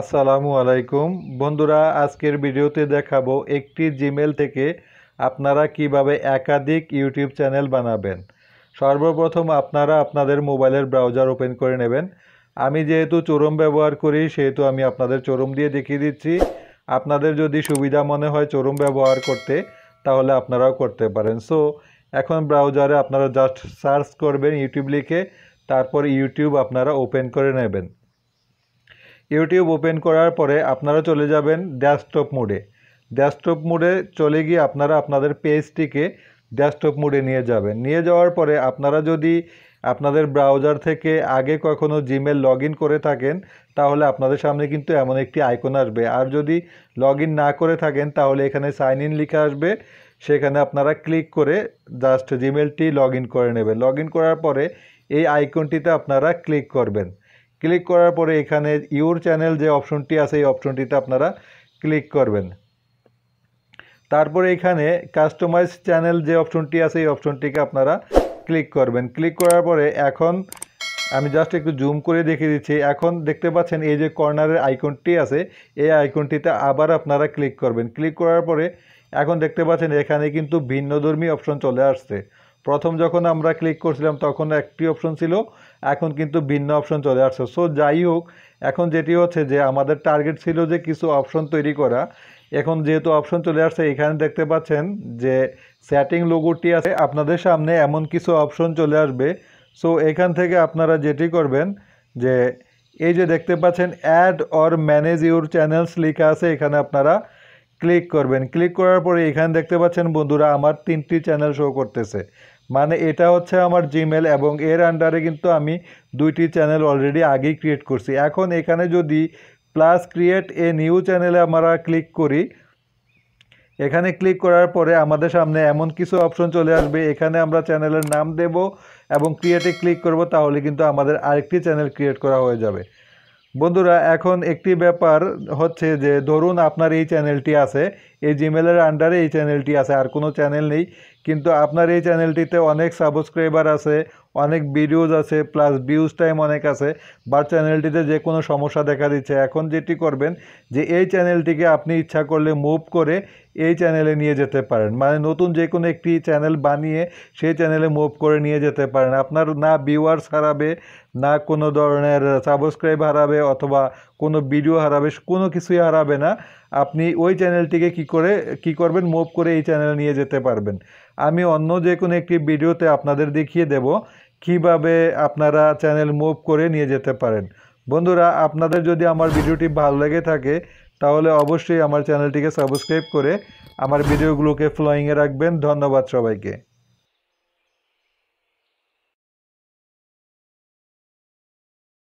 আসসালামু আলাইকুম বন্ধুরা আজকের ভিডিওতে দেখাবো একটি জিমেল থেকে আপনারা কিভাবে একাধিক ইউটিউব চ্যানেল বানাবেন সর্বপ্রথম আপনারা আপনাদের মোবাইলের ব্রাউজার ওপেন করে নেবেন আমি যেহেতু চরম ব্যবহার করি সেহেতু আমি আপনাদের চরম দিয়ে দেখিয়ে দিচ্ছি আপনাদের যদি সুবিধা মনে হয় চরম ব্যবহার করতে তাহলে আপনারাও করতে পারেন সো এখন ব্রাউজারে আপনারা জাস্ট সার্চ করবেন ইউটিউব লিখে তারপর ইউটিউব আপনারা ওপেন করে নেবেন ইউটিউব ওপেন করার পরে আপনারা চলে যাবেন ডেস্কটপ মোডে ডেস্কটপ মোডে চলে গিয়ে আপনারা আপনাদের পেজটিকে ডেস্কটপ মোডে নিয়ে যাবেন নিয়ে যাওয়ার পরে আপনারা যদি আপনাদের ব্রাউজার থেকে আগে কখনো জিমেল লগ করে থাকেন তাহলে আপনাদের সামনে কিন্তু এমন একটি আইকন আসবে আর যদি লগ না করে থাকেন তাহলে এখানে সাইন ইন লিখে আসবে সেখানে আপনারা ক্লিক করে জাস্ট জিমেলটি লগ করে নেবেন লগ করার পরে এই আইকনটিতে আপনারা ক্লিক করবেন ক্লিক করার পরে এখানে ইউর চ্যানেল যে অপশনটি আছে এই অপশনটিতে আপনারা ক্লিক করবেন তারপরে এখানে কাস্টমাইজ চ্যানেল যে অপশনটি আছে এই অপশনটিকে আপনারা ক্লিক করবেন ক্লিক করার পরে এখন আমি জাস্ট একটু জুম করে দেখিয়ে দিচ্ছি এখন দেখতে পাচ্ছেন এই যে কর্নারের আইকনটি আছে এই আইকনটিতে আবার আপনারা ক্লিক করবেন ক্লিক করার পরে এখন দেখতে পাচ্ছেন এখানে কিন্তু ভিন্নধর্মী অপশন চলে আসছে প্রথম যখন আমরা ক্লিক করছিলাম তখন একটি অপশন ছিল এখন কিন্তু ভিন্ন অপশন চলে আসছে সো যাই হোক এখন যেটি হচ্ছে যে আমাদের টার্গেট ছিল যে কিছু অপশন তৈরি করা এখন যেহেতু অপশন চলে আসছে এখানে দেখতে পাচ্ছেন যে সেটিং লোগোটি আছে আপনাদের সামনে এমন কিছু অপশন চলে আসবে সো এখান থেকে আপনারা যেটি করবেন যে এই যে দেখতে পাচ্ছেন add or manage your channels লেখা আছে এখানে আপনারা ক্লিক করবেন ক্লিক করার পরে এখানে দেখতে পাচ্ছেন বন্ধুরা আমার তিনটি চ্যানেল শো করতেছে মানে এটা হচ্ছে আমার জিমেল এবং এর আন্ডারে কিন্তু আমি দুইটি চ্যানেল অলরেডি আগেই ক্রিয়েট করছি এখন এখানে যদি প্লাস ক্রিয়েট এ নিউ চ্যানেলে আমরা ক্লিক করি এখানে ক্লিক করার পরে আমাদের সামনে এমন কিছু অপশন চলে আসবে এখানে আমরা চ্যানেলের নাম দেব এবং ক্রিয়েটে ক্লিক করব তাহলে কিন্তু আমাদের আরেকটি চ্যানেল ক্রিয়েট করা হয়ে যাবে বন্ধুরা এখন একটি ব্যাপার হচ্ছে যে ধরুন আপনার এই চ্যানেলটি আছে এই জিমেলের আন্ডারে এই চ্যানেলটি আছে আর কোনো চ্যানেল নেই কিন্তু আপনার এই চ্যানেলটিতে অনেক সাবস্ক্রাইবার আছে অনেক ভিডিওজ আছে প্লাস ভিউজ টাইম অনেক আছে বাট চ্যানেলটিতে যে কোনো সমস্যা দেখা দিচ্ছে এখন যেটি করবেন যে এই চ্যানেলটিকে আপনি ইচ্ছা করলে মুভ করে এই চ্যানেলে নিয়ে যেতে পারেন মানে নতুন যে কোনো একটি চ্যানেল বানিয়ে সেই চ্যানেলে মুভ করে নিয়ে যেতে পারেন আপনার না ভিউয়ার্স হারাবে না কোনো ধরনের সাবস্ক্রাইব হারাবে অথবা কোনো ভিডিও হারাবে কোনো কিছুই হারাবে না আপনি ওই চ্যানেলটিকে কি করে কি করবেন মুভ করে এই চ্যানেলে নিয়ে যেতে পারবেন আমি অন্য যে কোনো একটি ভিডিওতে আপনাদের দেখিয়ে দেব কিভাবে আপনারা চ্যানেল মুভ করে নিয়ে যেতে পারেন বন্ধুরা আপনাদের যদি আমার ভিডিওটি ভালো লেগে থাকে তাহলে অবশ্যই আমার চ্যানেলটিকে সাবস্ক্রাইব করে আমার ভিডিওগুলোকে ফ্লোয়িংয়ে রাখবেন ধন্যবাদ সবাইকে